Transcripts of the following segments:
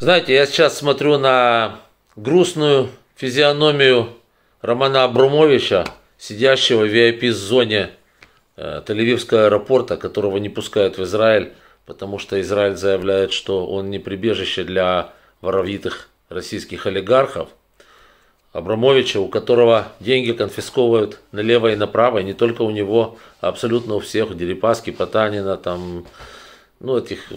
Знаете, я сейчас смотрю на грустную физиономию Романа Абрумовича, сидящего в VIP-зоне э, Тель-Авивского аэропорта, которого не пускают в Израиль, потому что Израиль заявляет, что он не прибежище для воровитых российских олигархов. Абрамовича, у которого деньги конфисковывают налево и направо, и не только у него, а абсолютно у всех, Дерипаски, Потанина, там, ну, этих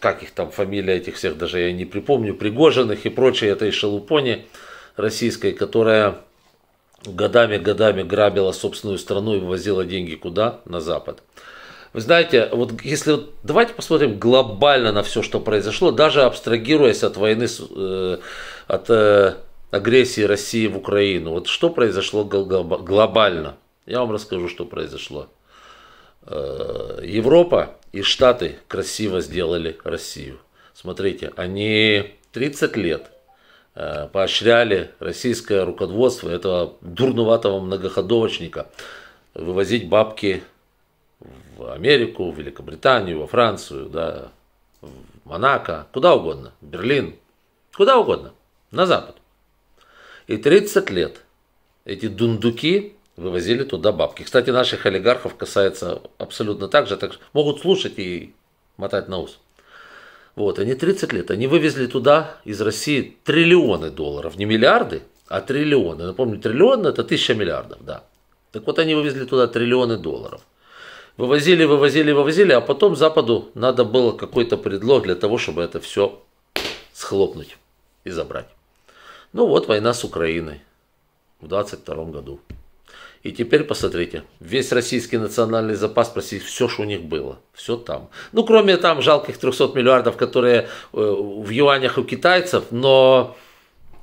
как их там фамилия этих всех, даже я не припомню, Пригожиных и прочей этой шелупони российской, которая годами-годами грабила собственную страну и вывозила деньги куда? На Запад. Вы знаете, вот если вот, давайте посмотрим глобально на все, что произошло, даже абстрагируясь от войны, э, от э, агрессии России в Украину. Вот что произошло глобально? Я вам расскажу, что произошло. Э, Европа и Штаты красиво сделали Россию. Смотрите, они 30 лет э, поощряли российское руководство этого дурноватого многоходовочника вывозить бабки в Америку, в Великобританию, во Францию, да, в Монако, куда угодно, Берлин, куда угодно, на Запад. И 30 лет эти дундуки вывозили туда бабки. Кстати, наших олигархов касается абсолютно так же, так могут слушать и мотать на ус. Вот, они 30 лет, они вывезли туда из России триллионы долларов, не миллиарды, а триллионы. Напомню, триллион это тысяча миллиардов, да. Так вот, они вывезли туда триллионы долларов. Вывозили, вывозили, вывозили, а потом Западу надо было какой-то предлог для того, чтобы это все схлопнуть и забрать. Ну вот война с Украиной в 22 году. И теперь посмотрите, весь российский национальный запас, простите, все, что у них было, все там. Ну, кроме там жалких 300 миллиардов, которые э, в юанях у китайцев, но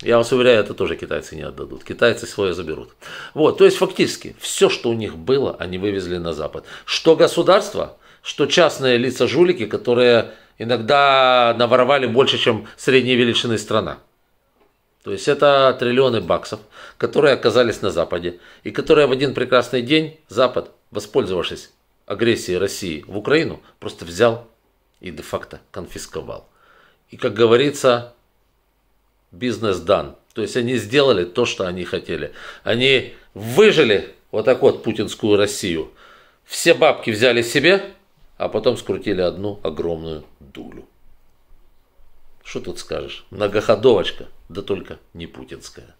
я вас уверяю, это тоже китайцы не отдадут. Китайцы свое заберут. Вот, то есть фактически все, что у них было, они вывезли на Запад. Что государство, что частные лица-жулики, которые иногда наворовали больше, чем средней величины страна. То есть это триллионы баксов, которые оказались на Западе, и которые в один прекрасный день Запад, воспользовавшись агрессией России в Украину, просто взял и де-факто конфисковал. И, как говорится, бизнес дан. То есть они сделали то, что они хотели. Они выжили вот так вот путинскую Россию. Все бабки взяли себе, а потом скрутили одну огромную дулю. Что тут скажешь? Многоходовочка, да только не путинская.